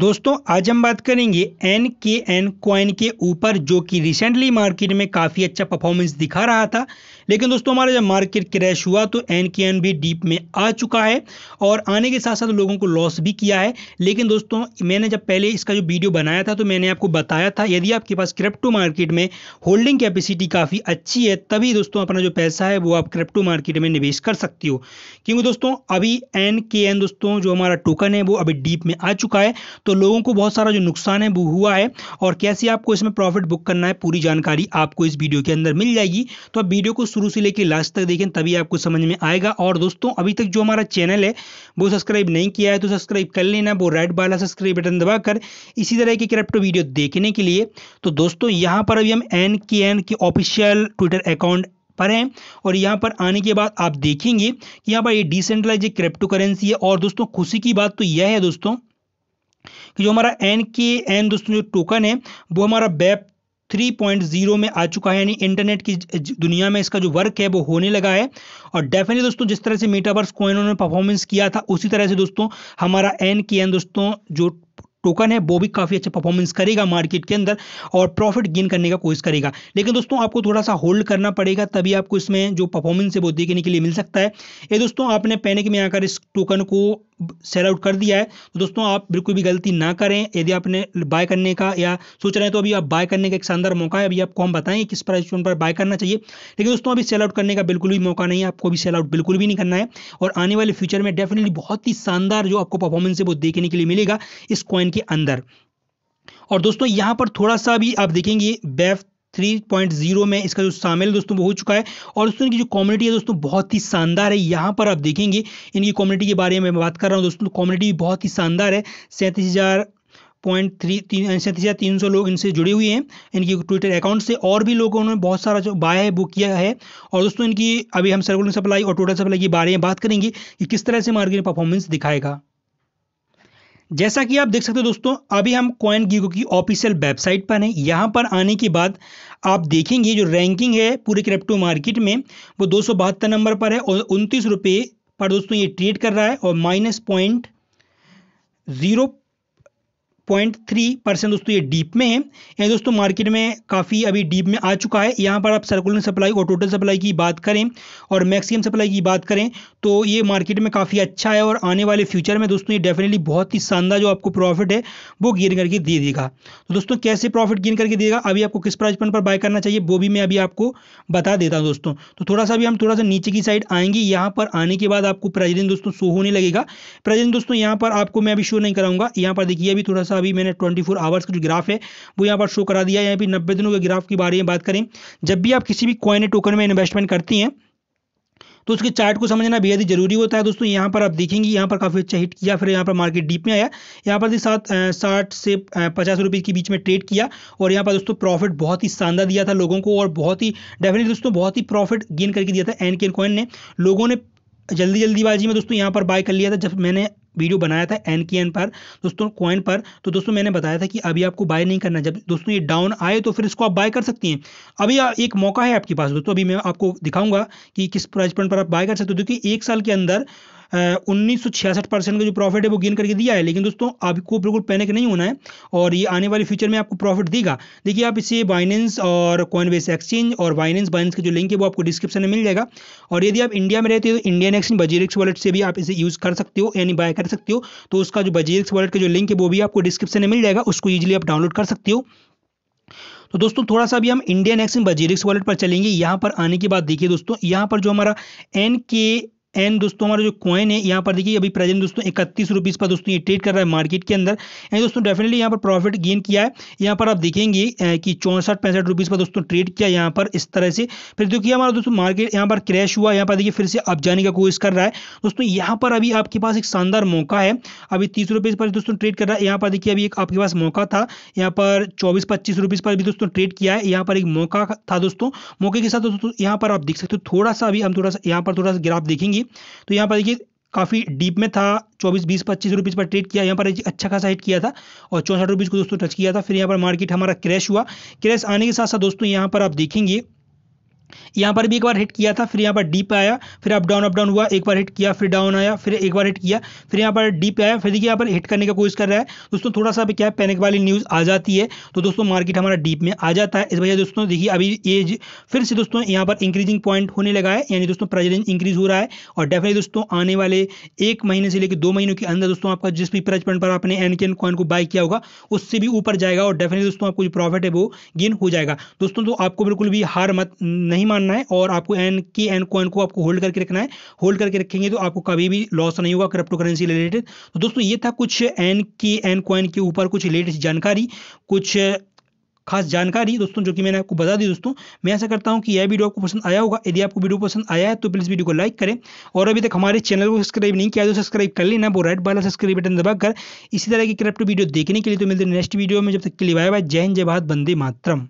दोस्तों आज हम बात करेंगे एन के एन कॉइन के ऊपर जो कि रिसेंटली मार्केट में काफ़ी अच्छा परफॉर्मेंस दिखा रहा था लेकिन दोस्तों हमारा जब मार्केट क्रैश हुआ तो एन के एन भी डीप में आ चुका है और आने के साथ साथ लोगों को लॉस भी किया है लेकिन दोस्तों मैंने जब पहले इसका जो वीडियो बनाया था तो मैंने आपको बताया था यदि आपके पास क्रिप्टो मार्केट में होल्डिंग कैपेसिटी काफ़ी अच्छी है तभी दोस्तों अपना जो पैसा है वो आप क्रिप्टो मार्केट में निवेश कर सकती हो क्योंकि दोस्तों अभी एन के एन दोस्तों जो हमारा टोकन है वो अभी डीप में आ चुका है तो लोगों को बहुत सारा जो नुकसान है वो हुआ है और कैसे आपको इसमें प्रॉफिट बुक करना है पूरी जानकारी आपको इस वीडियो के अंदर मिल जाएगी तो आप वीडियो को शुरू से लेकर लास्ट तक देखें तभी आपको समझ में आएगा और दोस्तों अभी तक जो हमारा चैनल है वो सब्सक्राइब नहीं किया है तो सब्सक्राइब कर लेना वो रेड वाला सब्सक्राइब बटन दबाकर इसी तरह की क्रिप्टो वीडियो देखने के लिए तो दोस्तों यहाँ पर अभी हम एन के एन के ऑफिशियल ट्विटर अकाउंट पर हैं और यहाँ पर आने के बाद आप देखेंगे कि यहाँ पर ये डिसेंट्रलाइज क्रिप्टो करेंसी है और दोस्तों खुशी की बात तो यह है दोस्तों कि जो हमारा एन के एन दोस्तों जो टोकन है वो हमारा पॉइंट 3.0 में आ चुका है यानी इंटरनेट की दुनिया में इसका जो वर्क है वो होने लगा है और डेफिनेटली दोस्तों जिस तरह से मेटावर्स को इन्होंने परफॉर्मेंस किया था उसी तरह से दोस्तों हमारा एन के एन दोस्तों जो टोकन है वो भी काफ़ी अच्छा परफॉर्मेंस करेगा मार्केट के अंदर और प्रॉफिट गेन करने का कोशिश करेगा लेकिन दोस्तों आपको थोड़ा सा होल्ड करना पड़ेगा तभी आपको इसमें जो परफॉर्मेंस है वो देखने के लिए मिल सकता है ये दोस्तों आपने पैनिक में आकर इस टोकन को सेल आउट कर दिया है तो दोस्तों आप बिल्कुल भी गलती ना करें यदि आपने बाय करने का या सोच रहे हैं तो अभी आप बाय करने का एक शानदार मौका है अभी आपको हम बताएं किस प्राइस पर बाय करना चाहिए लेकिन दोस्तों अभी सेल आउट करने का बिल्कुल भी मौका नहीं है आपको अभी सेल आउट बिल्कुल भी नहीं करना है और आने वाले फ्यूचर में डेफिनेटली बहुत ही शानदार जो आपको परफॉर्मेंस है वो देखने के लिए मिलेगा इस कॉइन के अंदर और दोस्तों यहां पर थोड़ा सा भी आप देखेंगे बेफ 3.0 में इसका जो शामिल दोस्तों हो चुका है और दोस्तों इनकी जो कम्युनिटी है दोस्तों बहुत ही शानदार है यहाँ पर आप देखेंगे इनकी कम्युनिटी के बारे में बात कर रहा हूँ दोस्तों कम्युनिटी भी बहुत ही शानदार है सैंतीस हज़ार पॉइंट थ्री तीन सैंतीस हज़ार तीन सौ लोग इनसे जुड़े हुए हैं इनकी ट्विटर अकाउंट से और भी लोगों ने बहुत सारा जो बाय है वो किया है और दोस्तों इनकी अभी हम सर्कुलर सप्लाई और टोटल सप्लाई के बारे में बात करेंगे कि किस तरह से मार्केट परफॉर्मेंस दिखाएगा जैसा कि आप देख सकते हो दोस्तों अभी हम कॉइन गीगो की ऑफिशियल वेबसाइट पर हैं यहाँ पर आने के बाद आप देखेंगे जो रैंकिंग है पूरे क्रिप्टो मार्केट में वो दो नंबर पर है और उनतीस रुपये पर दोस्तों ये ट्रेड कर रहा है और minus point zero point three percent दोस्तों ये डीप में है यानी दोस्तों मार्केट में काफ़ी अभी डीप में आ चुका है यहाँ पर आप सर्कुलर सप्लाई और टोटल सप्लाई की बात करें और मैक्सिमम सप्लाई की बात करें तो ये मार्केट में काफ़ी अच्छा है और आने वाले फ्यूचर में दोस्तों ये डेफिनेटली बहुत ही शानदार जो आपको प्रॉफिट है वो गेन करके दे देगा तो दोस्तों कैसे प्रॉफिट गेन करके देगा अभी आपको किस प्राइस पॉइंट पर बाय करना चाहिए वो भी मैं अभी आपको बता देता हूँ दोस्तों तो थोड़ा सा भी हम थोड़ा सा नीचे की साइड आएंगे यहाँ पर आने के बाद आपको प्रेजेंट दोस्तों शो होने लगेगा प्रेजेंट दोस्तों यहाँ पर आपको मैं अभी शो नहीं कराऊंगा यहाँ पर देखिए अभी थोड़ा सा अभी मैंने ट्वेंटी फोर आवर्स का जो ग्राफ है वो यहाँ पर शो करा दिया यहाँ पर नब्बे दिनों के ग्राफ के बारे में बात करें जब भी आप किसी भी कॉइन टोकन में इन्वेस्टमेंट करती हैं तो उसके चार्ट को समझना बेहद ही जरूरी होता है दोस्तों यहाँ पर आप देखेंगे यहाँ पर काफ़ी अच्छा हिट किया फिर यहाँ पर मार्केट डीप में आया यहाँ पर भी सात साठ से पचास रुपये के बीच में ट्रेड किया और यहाँ पर दोस्तों प्रॉफिट बहुत ही शानदार दिया था लोगों को और बहुत ही डेफिनेटली दोस्तों बहुत ही प्रॉफिट गेन करके दिया था एन केन कॉइन ने लोगों ने जल्दी जल्दीबाजी में दोस्तों यहाँ पर बाय कर लिया था जब मैंने वीडियो बनाया था एन की एन पर दोस्तों कॉइन पर तो दोस्तों मैंने बताया था कि अभी आपको बाय नहीं करना जब दोस्तों ये डाउन आए तो फिर इसको आप बाय कर सकती हैं अभी एक मौका है आपके पास दोस्तों अभी मैं आपको दिखाऊंगा कि किस प्राइस पॉइंट पर आप बाय कर सकते हो क्योंकि एक साल के अंदर उन्नीस परसेंट का जो प्रॉफिट है वो गेन करके दिया है लेकिन दोस्तों आपको बिल्कुल पैनिक नहीं होना है और ये आने वाले फ्यूचर में आपको प्रॉफिट देगा देखिए आप इसे बाइनेंस और कॉइनबेस एक्सचेंज और बाइनेंस बाइनेंस का जो लिंक है वो आपको डिस्क्रिप्शन में मिल जाएगा और यदि आप इंडिया में रहते हो तो इंडियन एक्सचेंज बजेरिक्स वॉलेट से भी आप इसे यूज़ कर सकते हो यानी बाय कर सकते हो तो उसका जो बजेरिक्स वॉलेट का जो लिंक है वो भी आपको डिस्क्रिप्शन में मिल जाएगा उसको ईजिली आप डाउनलोड कर सकते हो तो दोस्तों थोड़ा सा अभी हम इंडियन एक्सचेंज बजेरिक्स वॉलेट पर चलेंगे यहाँ पर आने के बाद देखिए दोस्तों यहाँ पर जो हमारा एन के एंड दोस्तों हमारा जो कॉइन है यहाँ पर देखिए अभी प्रेजेंट दोस्तों इकतीस रुपीज़ पर दोस्तों ये ट्रेड कर रहा है मार्केट के अंदर एंड दोस्तों डेफिनेटली यहाँ पर प्रॉफिट गेन किया है यहाँ पर आप देखेंगे कि चौंसठ पैंसठ रुपीज़ पर दोस्तों ट्रेड किया यहाँ पर इस तरह से फिर देखिए हमारा दोस्तों मार्केट यहाँ पर क्रैश हुआ यहाँ पर देखिए फिर से आप जाने का कोशिश कर रहा है दोस्तों यहाँ पर अभी आपके पास एक शानदार मौका है अभी तीस रुपीज़ पर दोस्तों ट्रेड कर रहा है यहाँ पर देखिए अभी एक आपके पास मौका था यहाँ पर चौबीस पच्चीस रुपीज़ पर भी दोस्तों ट्रेड किया है यहाँ पर एक मौका था दोस्तों मौके के साथ दोस्तों यहाँ पर आप देख सकते हो थोड़ा सा अभी हम थोड़ा सा यहाँ पर थोड़ा सा ग्राफ देखेंगे की तो यहाँ पर देखिए काफ़ी डीप में था चौबीस बीस पच्चीस रुपीज़ पर ट्रेड किया यहाँ पर अच्छा खासा हिट किया था और चौंसठ रुपीज़ को दोस्तों टच किया था फिर यहाँ पर मार्केट हमारा क्रैश हुआ क्रैश आने के साथ साथ दोस्तों यहाँ पर आप देखेंगे यहाँ पर भी एक बार हिट किया था फिर यहाँ पर डीप आया फिर अप डाउन अप डाउन हुआ एक बार हिट किया फिर डाउन आया फिर एक बार हिट किया फिर यहाँ पर डीप आया फिर देखिए यहाँ पर हिट करने का कोशिश कर रहा है दोस्तों थोड़ा सा क्या है पैनिक वाली न्यूज़ आ जाती है तो दोस्तों मार्केट हमारा डीप में आ जाता है इस वजह दोस्तों देखिए अभी ये फिर से दोस्तों यहाँ पर इंक्रीजिंग पॉइंट होने लगा है यानी दोस्तों प्राइज रेंज इंक्रीज हो रहा है और डेफिनेट दोस्तों आने वाले एक महीने से लेकर दो महीनों के अंदर दोस्तों आपका जिस भी प्राइस पॉइंट पर आपने एन के कॉइन को बाय किया होगा उससे भी ऊपर जाएगा और डेफिनेट दोस्तों आपको जो प्रॉफिट है वो गेन हो जाएगा दोस्तों तो आपको बिल्कुल भी हार मत नहीं नहीं मानना है और आपको एन की एन कॉइन को आपको होल्ड करके रखना है होल्ड करके रखेंगे तो आपको कभी भी लॉस नहीं होगा क्रिप्टो करेंसी रिलेटेड तो दोस्तों ये था कुछ एन की एन कोइन के ऊपर कुछ लेटेस्ट जानकारी कुछ खास जानकारी दोस्तों जो कि मैंने आपको बता दी दोस्तों मैं ऐसा करता हूं कि यह वीडियो आपको पसंद आया होगा यदि आपको वीडियो पसंद आया है तो प्लीज़ वीडियो को लाइक करें और अभी तक हमारे चैनल को सब्सक्राइब नहीं किया तो सब्सक्राइब कर लेना वो रेड वाला सब्सक्राइब बटन दबाकर इसी तरह की क्रिप्टो वीडियो देखने के लिए तो मिलते हैं नेक्स्ट वीडियो में जब तक के लिए बाय बाय जय हिंद जय भारत बंदे मातरम